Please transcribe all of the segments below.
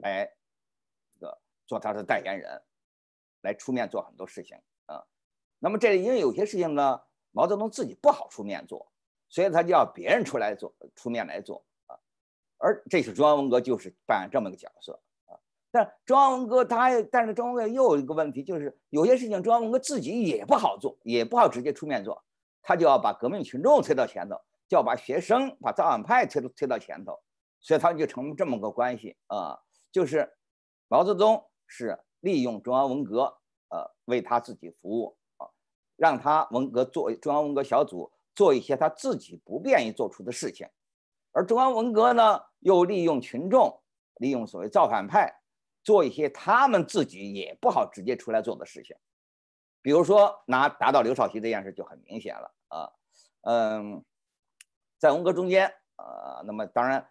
来，这个做他的代言人，来出面做很多事情啊。那么这里因为有些事情呢，毛泽东自己不好出面做，所以他就要别人出来做，出面来做啊。而这是中央文革就是扮演这么个角色啊。但中央文革他，但是中央文革又有一个问题，就是有些事情中央文革自己也不好做，也不好直接出面做，他就要把革命群众推到前头，就要把学生、把造反派推推到前头，所以他们就成这么个关系啊。就是毛泽东是利用中央文革，呃，为他自己服务啊，让他文革做中央文革小组做一些他自己不便于做出的事情，而中央文革呢，又利用群众，利用所谓造反派，做一些他们自己也不好直接出来做的事情，比如说拿打倒刘少奇这件事就很明显了啊，嗯，在文革中间，呃，那么当然，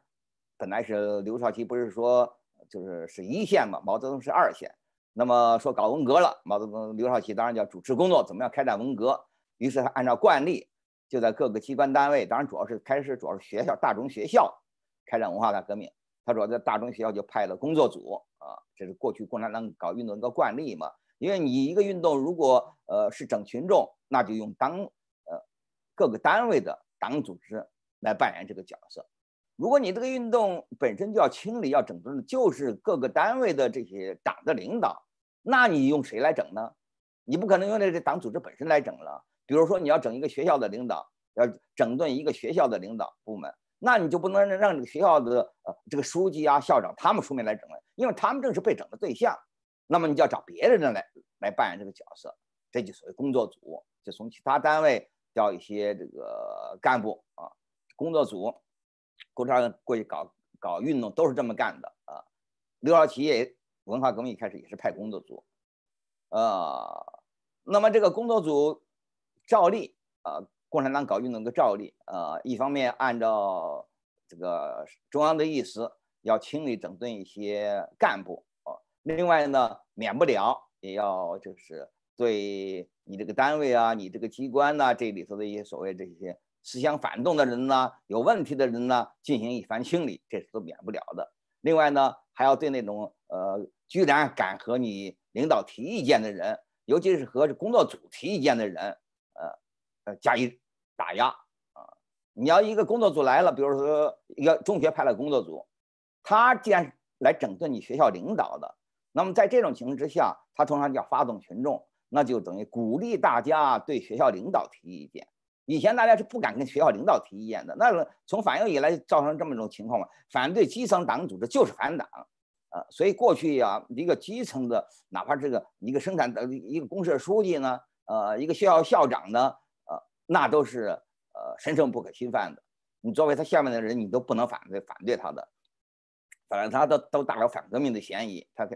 本来是刘少奇，不是说。就是是一线嘛，毛泽东是二线。那么说搞文革了，毛泽东、刘少奇当然叫主持工作，怎么样开展文革？于是他按照惯例，就在各个机关单位，当然主要是开始主要是学校、大中学校，开展文化大革命。他主要在大中学校就派了工作组啊，这是过去共产党搞运动一个惯例嘛。因为你一个运动如果呃是整群众，那就用党呃各个单位的党组织来扮演这个角色。如果你这个运动本身就要清理、要整顿，就是各个单位的这些党的领导，那你用谁来整呢？你不可能用那个党组织本身来整了。比如说，你要整一个学校的领导，要整顿一个学校的领导部门，那你就不能让让这个学校的呃这个书记啊、校长他们出面来整了，因为他们正是被整的对象。那么，你就要找别人来来扮演这个角色，这就所谓工作组，就从其他单位调一些这个干部啊，工作组。共产党过去搞搞运动都是这么干的啊。刘少奇也，文化革命一开始也是派工作组，呃，那么这个工作组照例，呃，共产党搞运动的照例，呃，一方面按照这个中央的意思要清理整顿一些干部，呃，另外呢，免不了也要就是对你这个单位啊、你这个机关呐这里头的一些所谓这些。思想反动的人呢，有问题的人呢，进行一番清理，这是都免不了的。另外呢，还要对那种呃，居然敢和你领导提意见的人，尤其是和工作组提意见的人，呃，呃，加以打压啊。你要一个工作组来了，比如说一个中学派了工作组，他既然来整顿你学校领导的，那么在这种情况之下，他通常就要发动群众，那就等于鼓励大家对学校领导提意见。以前大家是不敢跟学校领导提意见的，那从反映以来造成这么一种情况嘛？反对基层党组织就是反党，啊，所以过去啊，一个基层的，哪怕这个一个生产的一个公社书记呢，呃，一个学校校长呢，呃，那都是呃神圣不可侵犯的。你作为他下面的人，你都不能反对反对他的，反正他都都打了反革命的嫌疑。他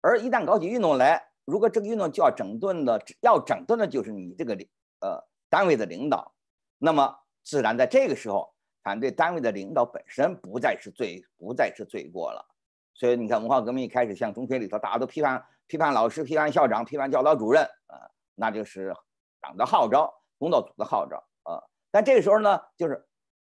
而一旦搞起运动来，如果这个运动就要整顿的，要整顿的就是你这个呃。单位的领导，那么自然在这个时候，反对单位的领导本身不再是罪，不再是罪过了。所以你看，文化革命一开始，向中学里头，大家都批判批判老师、批判校长、批判教导主任啊，那就是党的号召、工作组的号召啊。但这个时候呢，就是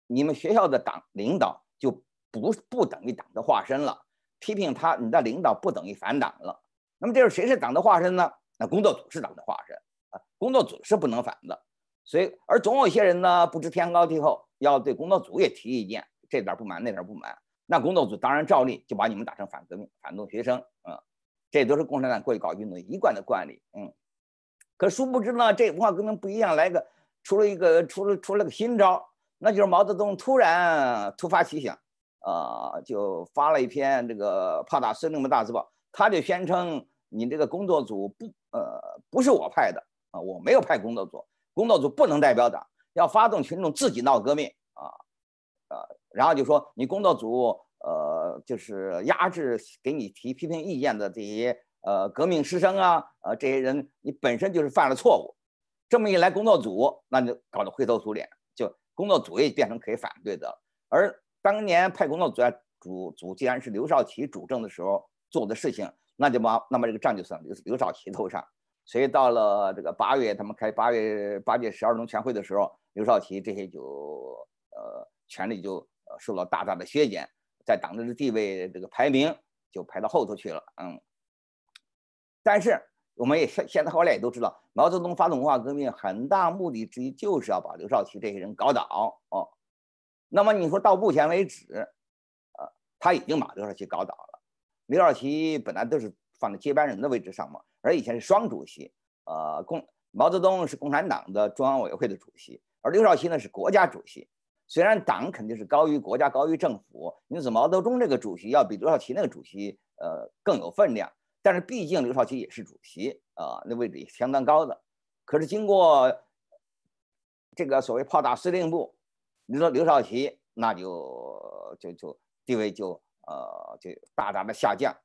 你们学校的党领导就不不等于党的化身了，批评他你的领导不等于反党了。那么这是谁是党的化身呢？那工作组是党的化身啊，工作组是不能反的。所以，而总有些人呢，不知天高地厚，要对工作组也提意见，这点不满，那点不满。那工作组当然照例就把你们打成反革命、反动学生，嗯，这都是共产党过去搞运动一贯的惯例，嗯。可殊不知呢，这文化革命不一样，来个出了一个出了出了个新招，那就是毛泽东突然突发奇想，呃，就发了一篇这个《炮打司令部大字报》，他就宣称你这个工作组不，呃，不是我派的，啊，我没有派工作组。工作组不能代表党，要发动群众自己闹革命啊，呃，然后就说你工作组，呃，就是压制给你提批评意见的这些呃革命师生啊，呃，这些人你本身就是犯了错误，这么一来工作组那就搞得灰头土脸，就工作组也变成可以反对的。而当年派工作组主组既然是刘少奇主政的时候做的事情，那就把那么这个账就算刘刘少奇头上。所以到了这个八月，他们开八月八届十二中全会的时候，刘少奇这些就呃权力就呃受到大大的削减，在党的地位这个排名就排到后头去了。嗯，但是我们也现现在后来也都知道，毛泽东发动文化革命很大目的之一就是要把刘少奇这些人搞倒哦。那么你说到目前为止，呃他已经把刘少奇搞倒了，刘少奇本来都是。放在接班人的位置上嘛，而以前是双主席，呃，共毛泽东是共产党的中央委员会的主席，而刘少奇呢是国家主席。虽然党肯定是高于国家高于政府，因此毛泽东这个主席要比刘少奇那个主席呃更有分量。但是毕竟刘少奇也是主席啊，那位置也相当高的。可是经过这个所谓炮打司令部，你说刘少奇那就就就地位就呃就大大的下降。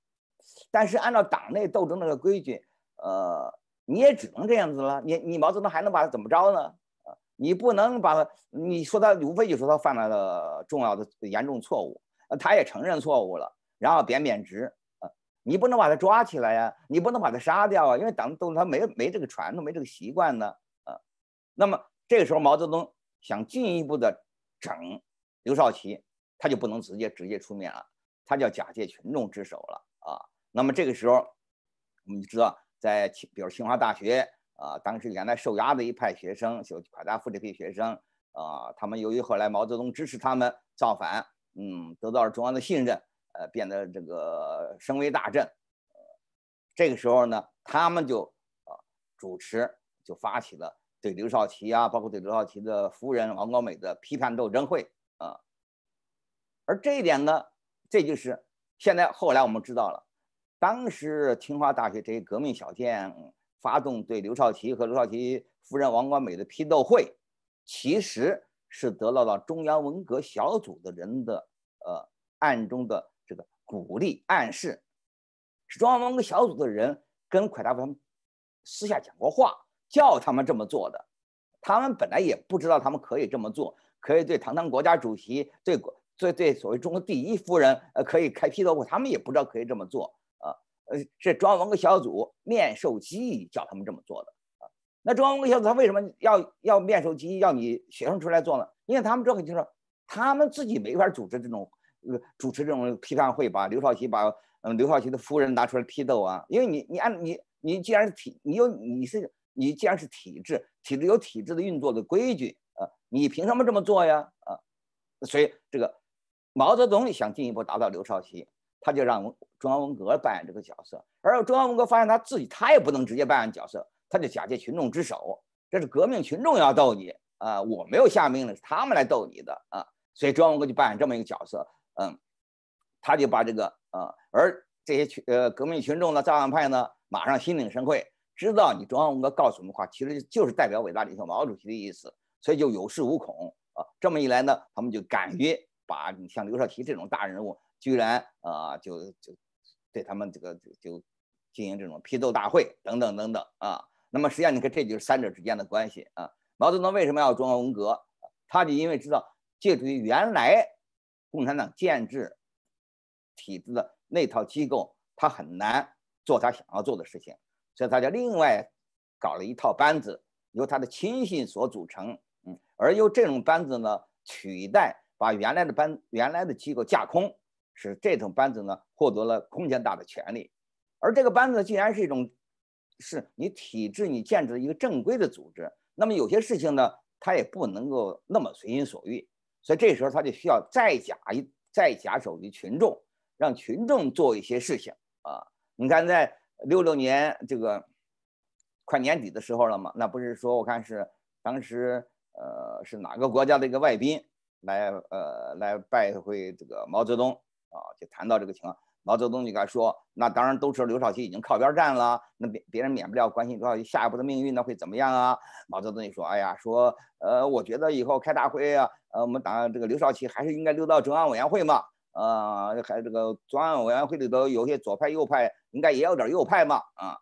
但是按照党内斗争那个规矩，呃，你也只能这样子了。你你毛泽东还能把他怎么着呢？你不能把你说他，无非就说他犯了重要的严重错误。他也承认错误了，然后贬贬值。你不能把他抓起来呀，你不能把他杀掉啊，因为党斗争他没没这个传统，没这个习惯呢。那么这个时候毛泽东想进一步的整刘少奇，他就不能直接直接出面了，他叫假借群众之手了。那么这个时候，我们就知道，在清，比如清华大学，啊，当时原来受压的一派学生，就北大富这批学生，啊，他们由于后来毛泽东支持他们造反，嗯，得到了中央的信任，呃，变得这个声威大振。这个时候呢，他们就啊主持，就发起了对刘少奇啊，包括对刘少奇的夫人王光美的批判斗争会啊。而这一点呢，这就是现在后来我们知道了。当时清华大学这些革命小将发动对刘少奇和刘少奇夫人王光美的批斗会，其实是得到了中央文革小组的人的呃暗中的这个鼓励暗示，是中央文革小组的人跟蒯大富他们私下讲过话，叫他们这么做的。他们本来也不知道他们可以这么做，可以对堂堂国家主席、对国、对对所谓中国第一夫人呃可以开批斗会，他们也不知道可以这么做。呃，是中央文革小组面授机，叫他们这么做的啊。那中央文革小组他为什么要要面授机，要你学生出来做呢？因为他们这个就是，他们自己没法组织这种呃主持这种批判会，把刘少奇把嗯刘少奇的夫人拿出来批斗啊。因为你你按你你既然是体，你有你是你既然是体制，体制有体制的运作的规矩啊，你凭什么这么做呀啊？所以这个毛泽东想进一步达到刘少奇，他就让。中央文革扮演这个角色，而中央文革发现他自己，他也不能直接扮演角色，他就假借群众之手，这是革命群众要斗你啊！我没有下命令，是他们来斗你的啊！所以中央文革就扮演这么一个角色，嗯，他就把这个啊，而这些群呃革命群众呢，造反派呢，马上心领神会，知道你中央文革告诉我们话，其实就是代表伟大领袖毛主席的意思，所以就有恃无恐啊！这么一来呢，他们就敢于把你像刘少奇这种大人物，居然啊，就就。对他们这个就就进行这种批斗大会等等等等啊，那么实际上你看这就是三者之间的关系啊。毛泽东为什么要中华文革？他就因为知道借助于原来共产党建制体制的那套机构，他很难做他想要做的事情，所以他就另外搞了一套班子，由他的亲信所组成，嗯，而由这种班子呢取代把原来的班原来的机构架空。使这种班子呢获得了空前大的权利。而这个班子既然是一种，是你体制、你建制的一个正规的组织，那么有些事情呢，他也不能够那么随心所欲，所以这时候他就需要再假一再假手于群众，让群众做一些事情啊。你看，在六六年这个快年底的时候了嘛，那不是说我看是当时呃是哪个国家的一个外宾来呃来拜会这个毛泽东。啊，就谈到这个情况，毛泽东就该说，那当然，都知道刘少奇已经靠边站了，那别别人免不了关心刘少奇下一步的命运，呢会怎么样啊？毛泽东就说，哎呀，说，呃，我觉得以后开大会呀，呃，我们党这个刘少奇还是应该留到中央委员会嘛，呃，还这个中央委员会里头有些左派右派，应该也有点右派嘛，啊，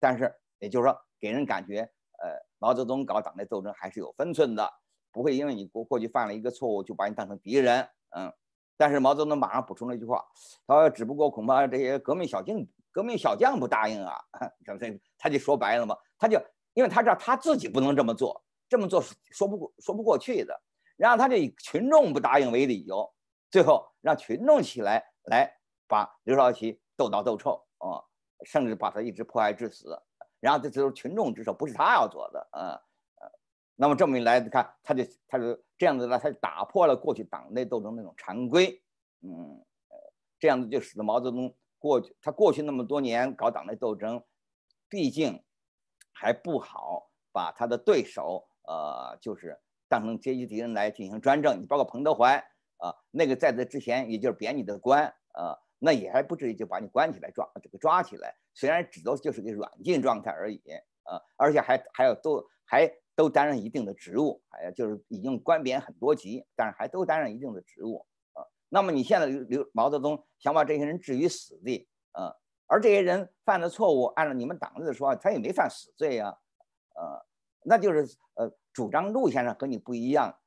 但是也就是说，给人感觉，呃，毛泽东搞党内斗争还是有分寸的，不会因为你过过去犯了一个错误，就把你当成敌人，嗯。但是毛泽东马上补充了一句话，他说：“只不过恐怕这些革命小将、革命小将不答应啊。”什他就说白了嘛，他就因为他知道他自己不能这么做，这么做说不过、说不过去的。然后他就以群众不答应为理由，最后让群众起来来把刘少奇斗倒、斗臭，啊，甚至把他一直迫害致死。然后这都是群众之手，不是他要做的，嗯那么这么一来，你看他就他就。这样子呢，他打破了过去党内斗争那种常规，嗯，这样子就使得毛泽东过去他过去那么多年搞党内斗争，毕竟还不好把他的对手，呃，就是当成阶级敌人来进行专政。你包括彭德怀啊，那个在这之前，也就是贬你的官啊，那也还不至于就把你关起来抓这个抓起来，虽然只都就是个软禁状态而已啊，而且还还要斗还。都担任一定的职务，哎，呀，就是已经官贬很多级，但是还都担任一定的职务啊。那么你现在刘毛泽东想把这些人置于死地啊，而这些人犯的错误，按照你们党的说法，他也没犯死罪呀，呃，那就是呃主张路线上和你不一样。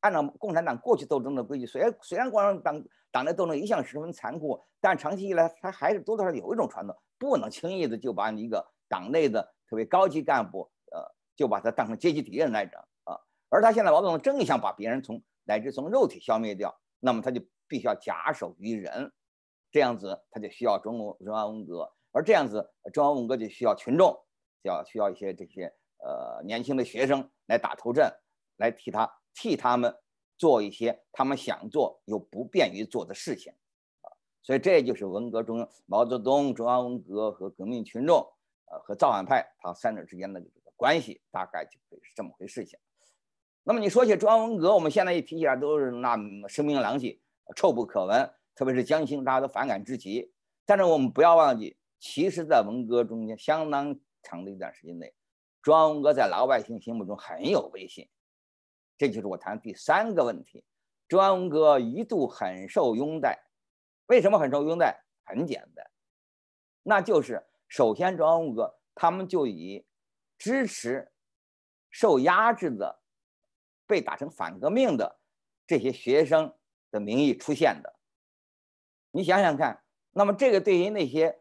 按照共产党过去斗争的规矩，虽然虽然共产党党内斗争一向十分残酷，但长期以来他还是多多少少有一种传统，不能轻易的就把你一个党内的特别高级干部。就把它当成阶级敌人来整啊！而他现在老总真想把别人从乃至从肉体消灭掉，那么他就必须要假手于人，这样子他就需要中共中央文革，而这样子中央文革就需要群众，就要需要一些这些呃年轻的学生来打头阵，来替他替他们做一些他们想做又不便于做的事情啊！所以这就是文革中毛泽东、中央文革和革命群众呃和造反派他三者之间的。关系大概就是这么回事情。那么你说起央文革，我们现在一提起来都是那么声名狼藉、臭不可闻，特别是江青，大家都反感至极。但是我们不要忘记，其实，在文革中间相当长的一段时间内，央文革在老百姓心目中很有威信。这就是我谈第三个问题：央文革一度很受拥戴。为什么很受拥戴？很简单，那就是首先央文革他们就以。支持受压制的、被打成反革命的这些学生的名义出现的，你想想看，那么这个对于那些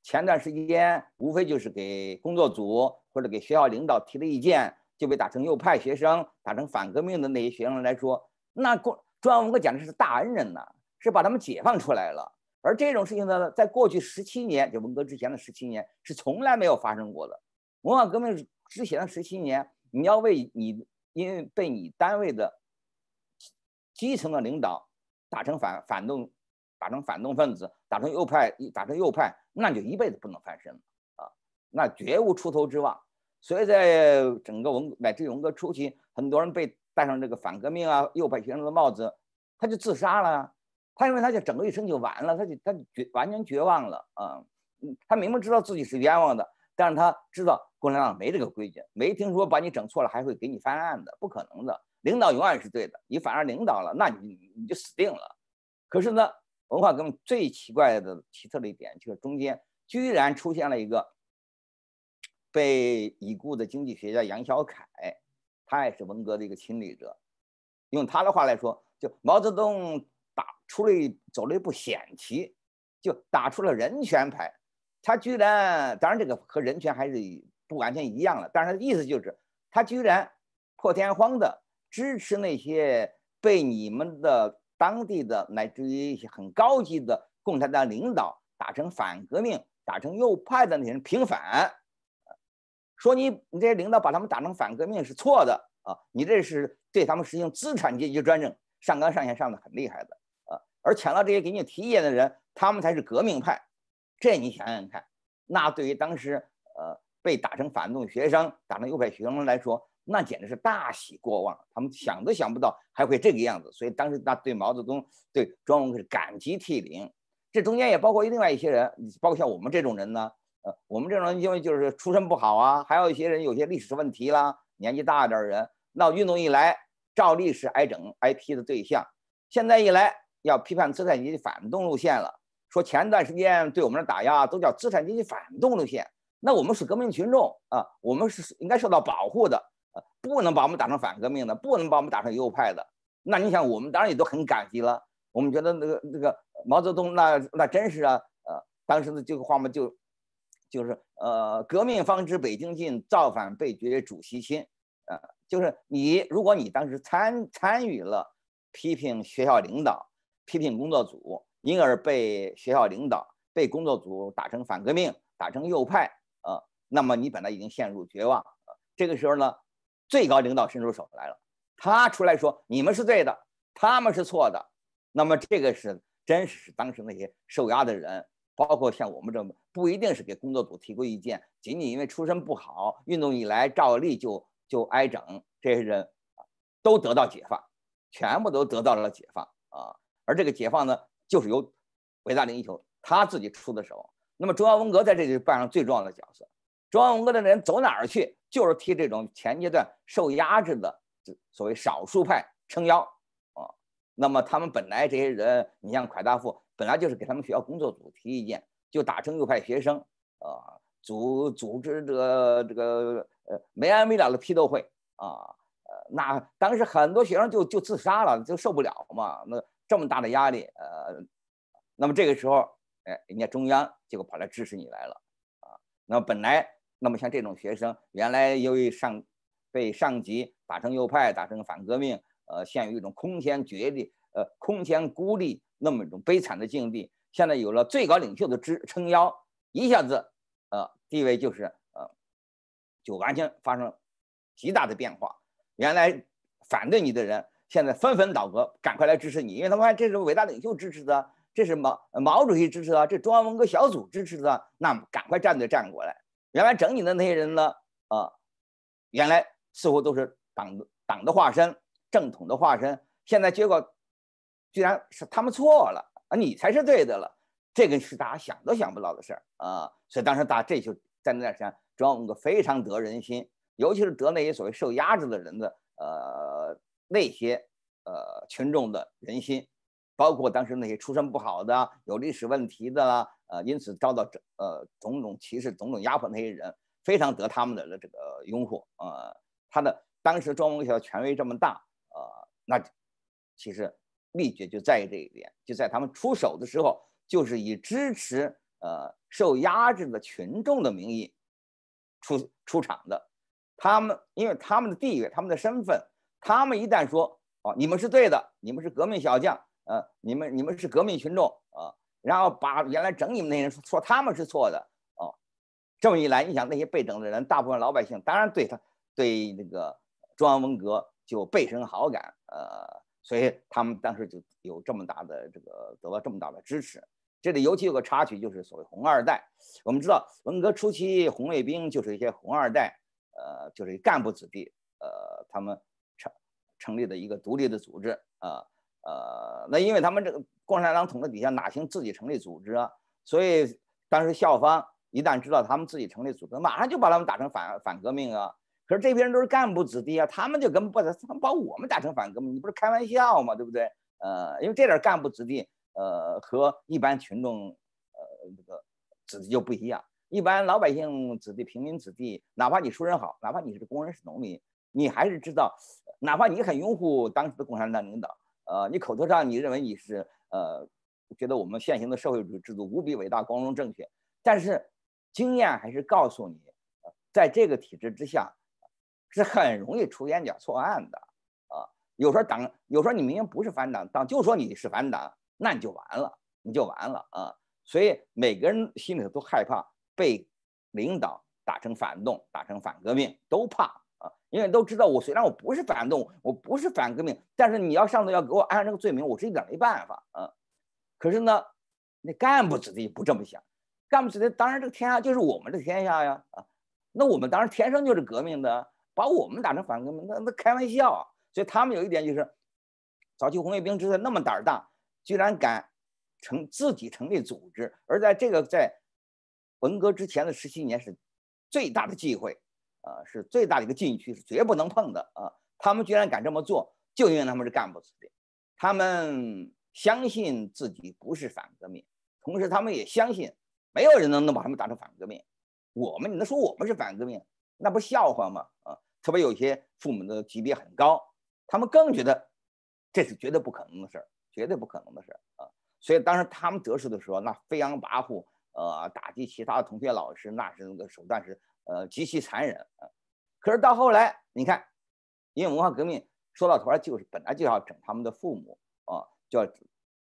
前段时间无非就是给工作组或者给学校领导提了意见就被打成右派学生、打成反革命的那些学生来说，那过，中央文革简直是大恩人呐，是把他们解放出来了。而这种事情呢，在过去十七年，就文革之前的十七年，是从来没有发生过的。文化革命之前的十七年，你要为你因为被你单位的基层的领导打成反反动，打成反动分子，打成右派，打成右派，那就一辈子不能翻身了啊，那绝无出头之望。所以在整个文乃至文革初期，很多人被戴上这个反革命啊、右派学生的帽子，他就自杀了。他认为他就整个一生就完了，他就他绝完全绝望了啊，他明明知道自己是冤枉的。但是他知道共产党没这个规矩，没听说把你整错了还会给你翻案的，不可能的。领导永远是对的，你反而领导了，那你你就死定了。可是呢，文化革命最奇怪的奇特的一点，就是中间居然出现了一个被已故的经济学家杨小凯，他也是文革的一个亲历者。用他的话来说，就毛泽东打出了一走了一步险棋，就打出了人权牌。他居然，当然这个和人权还是不完全一样的，但是他的意思就是，他居然破天荒的支持那些被你们的当地的乃至于一些很高级的共产党领导打成反革命、打成右派的那些人平反，说你你这些领导把他们打成反革命是错的啊，你这是对他们实行资产阶级专政，上纲上线上的很厉害的啊，而抢到这些给你提意见的人，他们才是革命派。这你想想看，那对于当时呃被打成反动学生、打成右派学生来说，那简直是大喜过望。他们想都想不到还会这个样子，所以当时那对毛泽东、对庄文是感激涕零。这中间也包括另外一些人，包括像我们这种人呢。呃，我们这种人因为就是出身不好啊，还有一些人有些历史问题啦，年纪大一点的人，闹运动一来，照例是挨整挨批的对象。现在一来要批判斯产阶的反动路线了。说前段时间对我们的打压都叫资产阶级反动路线，那我们是革命群众啊，我们是应该受到保护的，呃，不能把我们打成反革命的，不能把我们打成右派的。那你想，我们当然也都很感激了。我们觉得那个那个毛泽东，那那真是啊，呃，当时的这个话嘛，就就是呃，革命方知北京近，造反被绝主席亲，呃，就是你如果你当时参参与了批评学校领导、批评工作组。因而被学校领导、被工作组打成反革命，打成右派，啊，那么你本来已经陷入绝望，这个时候呢，最高领导伸出手来了，他出来说你们是对的，他们是错的，那么这个是真实，是当时那些受压的人，包括像我们这么不一定是给工作组提过意见，仅仅因为出身不好，运动以来照例就就挨整，这些人都得到解放，全部都得到了解放啊，而这个解放呢？就是由伟大领袖他自己出的手，那么中央文革在这里扮上最重要的角色。中央文革的人走哪儿去，就是替这种前阶段受压制的所谓少数派撑腰啊。那么他们本来这些人，你像蒯大富，本来就是给他们学校工作组提意见，就打成右派学生啊，组组织这个这个呃没完没了的批斗会啊，呃那当时很多学生就就自杀了，就受不了嘛那。这么大的压力，呃，那么这个时候，哎，人家中央结果跑来支持你来了，啊，那么本来，那么像这种学生，原来由于上被上级打成右派，打成反革命，呃，陷入一种空前绝地，呃，空前孤立那么一种悲惨的境地，现在有了最高领袖的支撑腰，一下子，呃，地位就是呃，就完全发生极大的变化，原来反对你的人。现在纷纷倒戈，赶快来支持你，因为他们看这是伟大领袖支持的，这是毛毛主席支持的，这中央文革小组支持的，那赶快站队站过来。原来整你的那些人呢，啊，原来似乎都是党的党的化身，正统的化身，现在结果居然是他们错了啊，你才是对的了，这个是大家想都想不到的事儿啊。所以当时大这就在那段时间，文革非常得人心，尤其是得那些所谓受压制的人的，呃。那些呃群众的人心，包括当时那些出身不好的、有历史问题的啦，呃，因此遭到呃种种歧视、种种压迫，那些人非常得他们的这个拥护呃，他的当时装文秀权威这么大呃，那其实秘诀就在于这一点，就在他们出手的时候，就是以支持呃受压制的群众的名义出出场的。他们因为他们的地位、他们的身份。他们一旦说哦，你们是对的，你们是革命小将，呃，你们你们是革命群众啊，然后把原来整你们那人说他们是错的哦，这么一来，你想那些被整的人，大部分老百姓当然对他对那个中央文革就倍生好感，呃，所以他们当时就有这么大的这个得到这么大的支持。这里尤其有个插曲，就是所谓红二代。我们知道文革初期，红卫兵就是一些红二代，呃，就是干部子弟，呃，他们。成立的一个独立的组织，啊，呃，那因为他们这个共产党统治底下哪行自己成立组织啊？所以当时校方一旦知道他们自己成立组织，马上就把他们打成反反革命啊。可是这批人都是干部子弟啊，他们就跟不他们把我们打成反革命？你不是开玩笑嘛，对不对？呃，因为这点干部子弟，呃，和一般群众，呃，这个子弟就不一样。一般老百姓子弟、平民子弟，哪怕你出身好，哪怕你是工人、是农民。你还是知道，哪怕你很拥护当时的共产党领导，呃，你口头上你认为你是呃，觉得我们现行的社会主义制度无比伟大、光荣、正确，但是经验还是告诉你，在这个体制之下，是很容易出冤假错案的啊。有时候党，有时候你明明不是反党，党就说你是反党，那你就完了，你就完了啊。所以每个人心里头都害怕被领导打成反动，打成反革命，都怕。因为都知道我虽然我不是反动，我不是反革命，但是你要上头要给我安这个罪名，我是一点没办法啊。可是呢，那干部子弟不这么想，干部子弟当然这个天下就是我们的天下呀啊，那我们当然天生就是革命的，把我们打成反革命，那那开玩笑啊。所以他们有一点就是，早期红卫兵所以那么胆儿大，居然敢成自己成立组织，而在这个在文革之前的十七年是最大的机会。呃，是最大的一个禁区，是绝不能碰的啊！他们居然敢这么做，就因为他们是干部子弟，他们相信自己不是反革命，同时他们也相信没有人能能把他们打成反革命。我们你能说我们是反革命，那不笑话吗？啊，特别有些父母的级别很高，他们更觉得这是绝对不可能的事儿，绝对不可能的事儿啊！所以当时他们得势的时候，那飞扬跋扈，呃，打击其他的同学、老师，那是那个手段是呃极其残忍。可是到后来，你看，因为文化革命说到头来就是本来就要整他们的父母啊，就要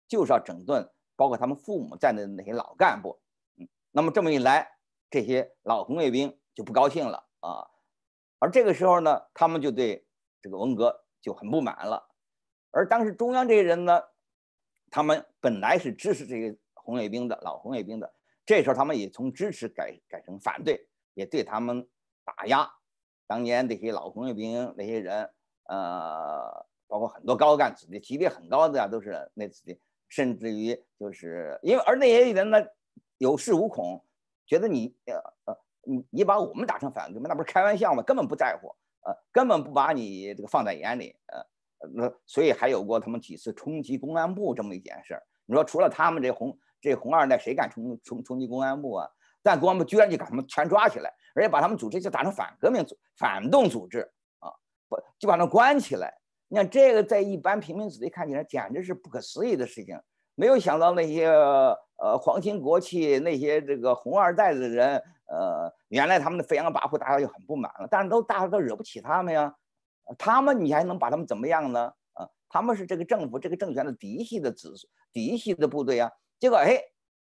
就是要整顿，包括他们父母在的那些老干部。嗯，那么这么一来，这些老红卫兵就不高兴了啊。而这个时候呢，他们就对这个文革就很不满了。而当时中央这些人呢，他们本来是支持这些红卫兵的老红卫兵的，这时候他们也从支持改改成反对，也对他们打压。当年那些老红卫兵那些人，呃，包括很多高干子弟，级别很高的啊，都是那子弟，甚至于就是因为，而那些人呢，有恃无恐，觉得你呃，呃你你把我们打成反革命，那不是开玩笑吗？根本不在乎，呃，根本不把你这个放在眼里，呃，那所以还有过他们几次冲击公安部这么一件事儿。你说除了他们这红这红二代，谁敢冲冲冲击公安部啊？但国防部居然就把他们全抓起来，而且把他们组织就打成反革命组、反动组织啊，不就把他关起来。你看这个，在一般平民子弟看起来，简直是不可思议的事情。没有想到那些呃皇亲国戚、那些这个红二代的人，呃，原来他们的飞扬跋扈，大家就很不满了。但是都大家都惹不起他们呀，他们你还能把他们怎么样呢？啊，他们是这个政府、这个政权的嫡系的子嫡系的部队啊。结果哎，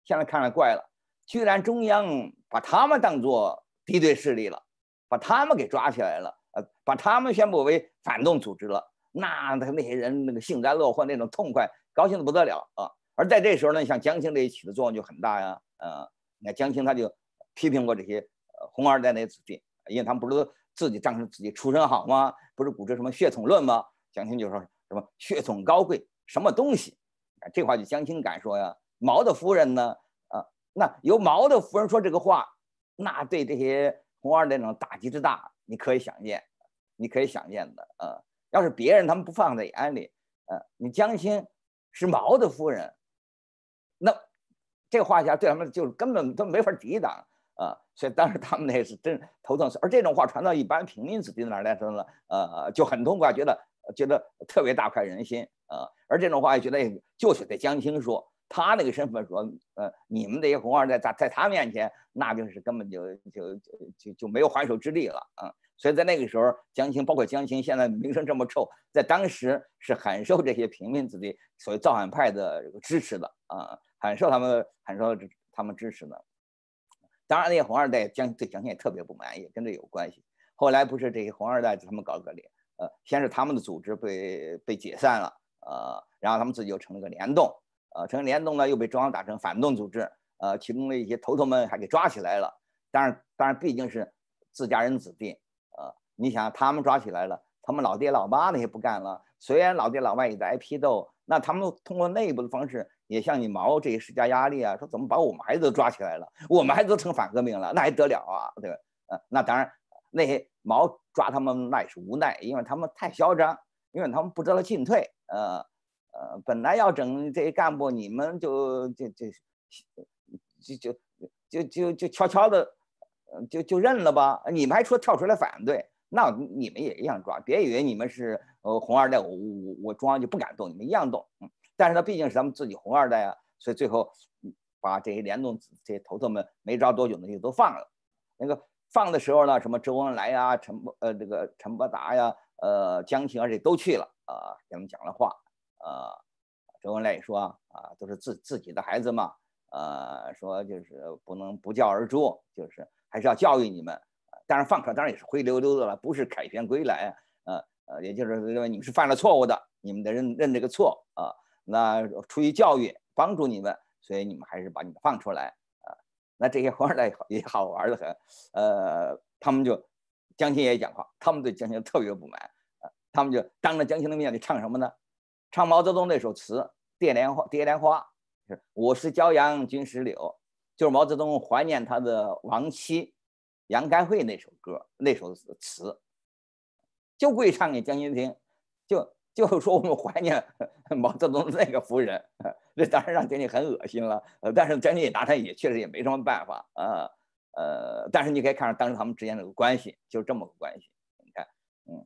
现在看来怪了。居然中央把他们当做敌对势力了，把他们给抓起来了，呃，把他们宣布为反动组织了。那他那些人那个幸灾乐祸那种痛快，高兴的不得了啊。而在这时候呢，像江青这一起的作用就很大呀，呃，你看江青他就批评过这些呃红二代那些子弟，因为他们不是都自己仗着自己出身好吗？不是鼓吹什么血统论吗？江青就说什么血统高贵，什么东西？这话就江青敢说呀。毛的夫人呢？那由毛的夫人说这个话，那对这些红二那种打击之大，你可以想见，你可以想见的啊。要是别人，他们不放在眼里，呃，你江青是毛的夫人，那这话下对他们就是根本都没法抵挡啊。所以当时他们那是真头疼死。而这种话传到一般平民子弟那儿来说呢，呃，就很痛快，觉得觉得特别大快人心啊。而这种话也觉得就是得江青说。他那个身份说，呃，你们这些红二代在在他面前，那就是根本就就就就没有还手之力了，嗯，所以在那个时候，江青包括江青现在名声这么臭，在当时是很受这些平民子弟所谓造反派的支持的啊，很受他们很受他们支持的。当然，那些红二代江对江青也特别不满意，跟这有关系。后来不是这些红二代他们搞个联，呃，先是他们的组织被被解散了，呃，然后他们自己就成了个联动。呃，成联动呢又被中央打成反动组织。呃，其中的一些头头们还给抓起来了。当然，当然毕竟是自家人子弟。呃，你想他们抓起来了，他们老爹老妈那些不干了。虽然老爹老妈也在挨批斗，那他们通过内部的方式也向你毛这些施加压力啊，说怎么把我们孩子都抓起来了，我们孩子都成反革命了，那还得了啊？对吧？呃，那当然，那些毛抓他们那也是无奈，因为他们太嚣张，因为他们不知道进退。呃。呃，本来要整这些干部，你们就就就就就就就就悄悄的，就就认了吧。你们还说跳出来反对，那你们也一样抓。别以为你们是呃红二代，我我我装就不敢动，你们一样动。但是呢，毕竟是咱们自己红二代啊，所以最后把这些联动这些头头们没抓多久呢，就都放了。那个放的时候呢，什么周恩来呀、陈呃这个陈伯达呀、呃江青，啊这都去了啊，给他们讲了话。呃，周恩来说啊，都是自自己的孩子嘛，呃，说就是不能不教而诛，就是还是要教育你们。但是放可当然也是灰溜溜的了，不是凯旋归来，呃呃，也就是认为你们是犯了错误的，你们得认认这个错啊。那出于教育帮助你们，所以你们还是把你们放出来啊。那这些活儿呢 也好玩的很，呃，他们就江青也讲话，他们对江青特别不满，呃、他们就当着江青的面就唱什么呢？唱毛泽东那首词《蝶莲花》，蝶莲花是我是骄阳君石榴，就是毛泽东怀念他的亡妻杨开慧那首歌那首词，就故意唱给将军听，就就说我们怀念 毛泽东的那个夫人，这当然让将军很恶心了，但是将军也当然也确实也没什么办法啊，呃，但是你可以看到当时他们之间的关系，就这么个关系，你看，嗯。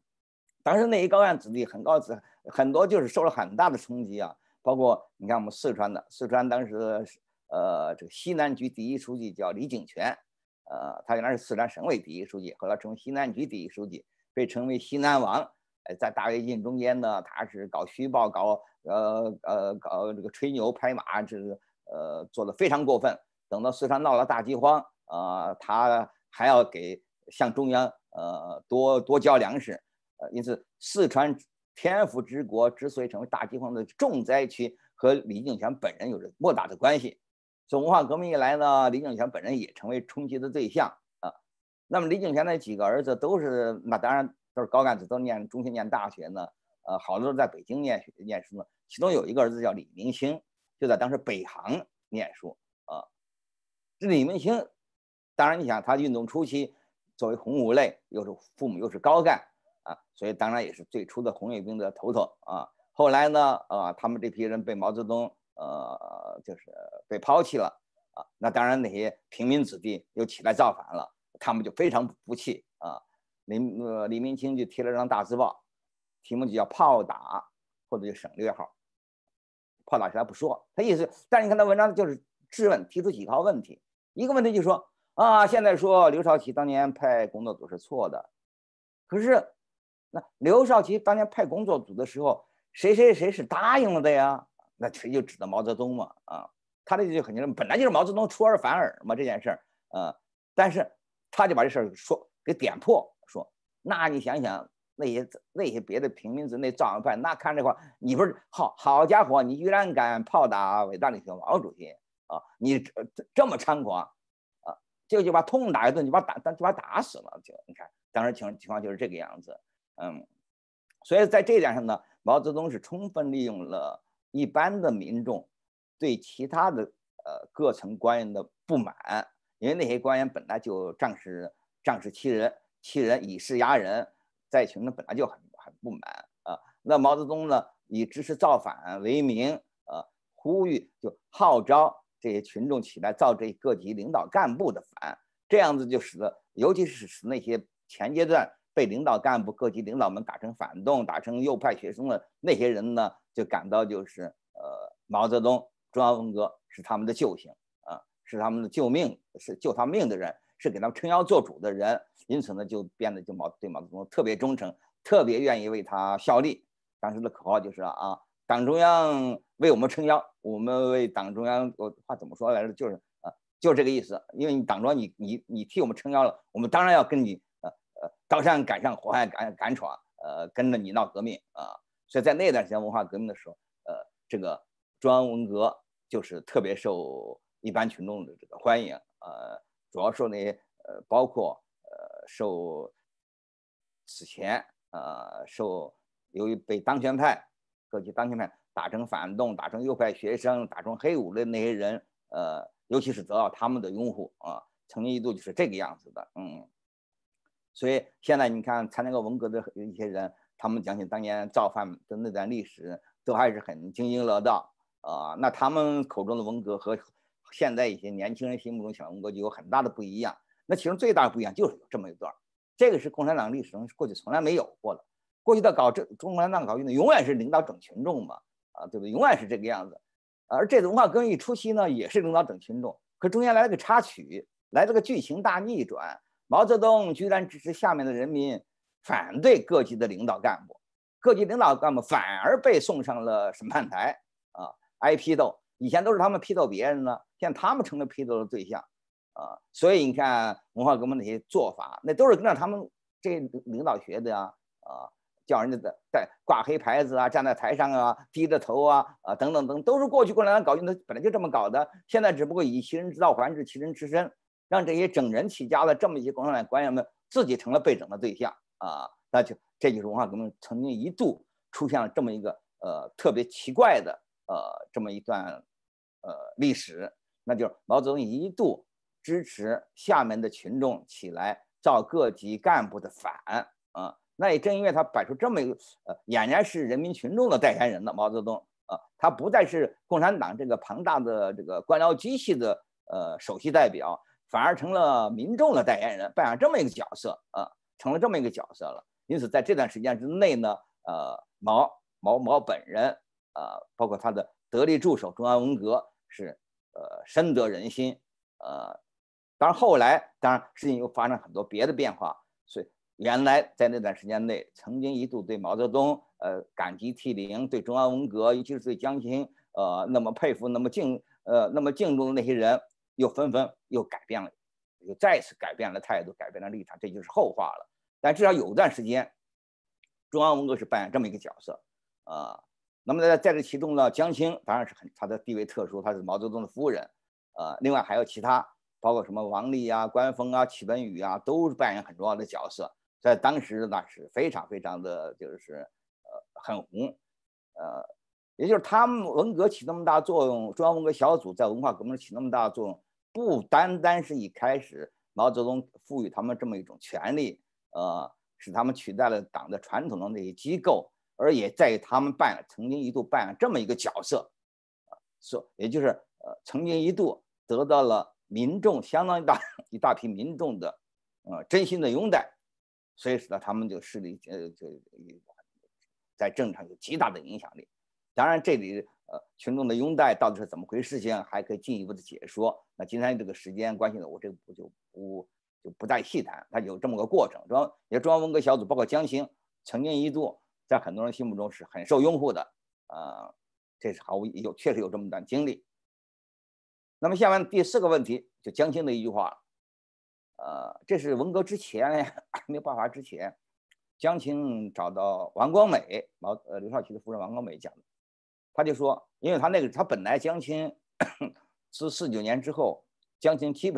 当时那一高干子弟，很高子，很多就是受了很大的冲击啊。包括你看我们四川的，四川当时，呃，这个西南局第一书记叫李井泉，呃，他原来是四川省委第一书记，后来成为西南局第一书记，被称为西南王。在大跃进中间呢，他是搞虚报，搞呃呃搞这个吹牛拍马，这个呃做的非常过分。等到四川闹了大饥荒，呃，他还要给向中央呃多多交粮食。呃，因此四川天府之国之所以成为大饥荒的重灾区，和李井泉本人有着莫大的关系。从文化革命以来呢，李井泉本人也成为冲击的对象啊。那么李井泉的几个儿子都是，那当然都是高干子都念中学、念大学呢。呃，好多都在北京念念书呢。其中有一个儿子叫李明清，就在当时北航念书啊。这李明清，当然你想，他运动初期作为红五类，又是父母又是高干。啊，所以当然也是最初的红卫兵的头头啊。后来呢，啊，他们这批人被毛泽东，呃，就是被抛弃了啊。那当然，那些平民子弟又起来造反了，他们就非常不服气啊。李呃李明清就贴了张大字报，题目就叫“炮打”，或者就省略号，“炮打”起来不说，他意思。但是你看他文章就是质问，提出几条问题。一个问题就说啊，现在说刘少奇当年派工作组是错的，可是。那刘少奇当年派工作组的时候，谁谁谁是答应了的呀？那谁就指的毛泽东嘛？啊，他的这就很就是本来就是毛泽东出尔反尔嘛这件事儿，呃，但是他就把这事儿说给点破，说，那你想想那些那些别的平民、那造反派，那看这话，你不是好好家伙，你居然敢炮打伟大领袖毛主席啊！你这这么猖狂，啊，这个就把痛打一顿，就把打，就把打死了，就你看当时情情况就是这个样子。嗯，所以在这点上呢，毛泽东是充分利用了一般的民众对其他的呃各层官员的不满，因为那些官员本来就仗势仗势欺人，欺人以势压人，在群众本来就很很不满啊。那毛泽东呢，以支持造反为名啊，呼吁就号召这些群众起来造这各级领导干部的反，这样子就使得尤其是使那些前阶段。被领导干部、各级领导们打成反动、打成右派学生的那些人呢，就感到就是呃，毛泽东、中央风格是他们的救星啊，是他们的救命，是救他命的人，是给他们撑腰做主的人。因此呢，就变得就毛对毛泽东特别忠诚，特别愿意为他效力。当时的口号就是啊，党中央为我们撑腰，我们为党中央。我话怎么说来着？就是啊，就这个意思。因为你党中央你你你替我们撑腰了，我们当然要跟你。刀山赶上，火海赶赶闯，呃，跟着你闹革命啊！所以在那段时间文化革命的时候，呃，这个中央文革就是特别受一般群众的这个欢迎，呃，主要受那些呃包括呃受此前呃受由于被当权派各级当权派打成反动、打成右派、学生、打成黑五的那些人，呃，尤其是得到他们的拥护啊，曾经一度就是这个样子的，嗯。所以现在你看参加过文革的一些人，他们讲起当年造反的那段历史，都还是很津津乐道啊。那他们口中的文革和现在一些年轻人心目中小文革就有很大的不一样。那其中最大的不一样就是有这么一段，这个是共产党历史上过去从来没有过的。过去的搞这，共产党搞运动，永远是领导整群众嘛，啊，对不对？永远是这个样子。而这文化革命初期呢，也是领导整群众，可中间来了个插曲，来了个剧情大逆转。毛泽东居然支持下面的人民，反对各级的领导干部，各级领导干部反而被送上了审判台啊，挨批斗。以前都是他们批斗别人呢，现在他们成了批斗的对象啊。所以你看，文化革命那些做法，那都是跟着他们这领导学的呀啊，叫人家在在挂黑牌子啊，站在台上啊，低着头啊啊等等等，都是过去共产党搞运动本来就这么搞的，现在只不过以其人之道还治其人之身。让这些整人起家的这么一些共产党官员们自己成了被整的对象啊，那就这就是文化革命曾经一度出现了这么一个呃特别奇怪的呃这么一段呃历史，那就是毛泽东一度支持厦门的群众起来造各级干部的反啊，那也正因为他摆出这么一个呃俨然是人民群众的代言人的毛泽东啊，他不再是共产党这个庞大的这个官僚机器的呃首席代表。反而成了民众的代言人，扮演这么一个角色，啊，成了这么一个角色了。因此，在这段时间之内呢，呃，毛毛毛本人，呃，包括他的得力助手中央文革，是呃深得人心，呃，当然后来当然事情又发生很多别的变化，所以原来在那段时间内，曾经一度对毛泽东，呃，感激涕零，对中央文革，尤其是对江青，呃，那么佩服，那么敬，呃，那么敬重的那些人。又纷纷又改变了，又再次改变了态度，改变了立场，这就是后话了。但至少有一段时间，中央文革是扮演这么一个角色啊。那么在在这其中呢，江青当然是很她的地位特殊，她是毛泽东的夫人啊。另外还有其他，包括什么王丽啊、关峰啊、戚本禹啊，都是扮演很重要的角色。在当时那是非常非常的就是呃很红呃，也就是他们文革起那么大作用，中央文革小组在文化革命起那么大作用。不单单是一开始毛泽东赋予他们这么一种权利，呃，使他们取代了党的传统的那些机构，而也在于他们扮演曾经一度扮演这么一个角色，说，也就是呃，曾经一度得到了民众相当大 一大批民众的，呃，真心的拥戴，所以使得他们就势力呃就，在政坛有极大的影响力。当然，这里。呃，群众的拥戴到底是怎么回事情，还可以进一步的解说。那今天这个时间关系呢，我这个我就不就不再细谈。他有这么个过程，中也中央文革小组，包括江青，曾经一度在很多人心目中是很受拥护的，呃，这是毫无有确实有这么段经历。那么下面第四个问题，就江青的一句话呃，这是文革之前，没有爆发之前，江青找到王光美，毛呃刘少奇的夫人王光美讲的。他就说，因为他那个，他本来江青 是四九年之后，江青基本。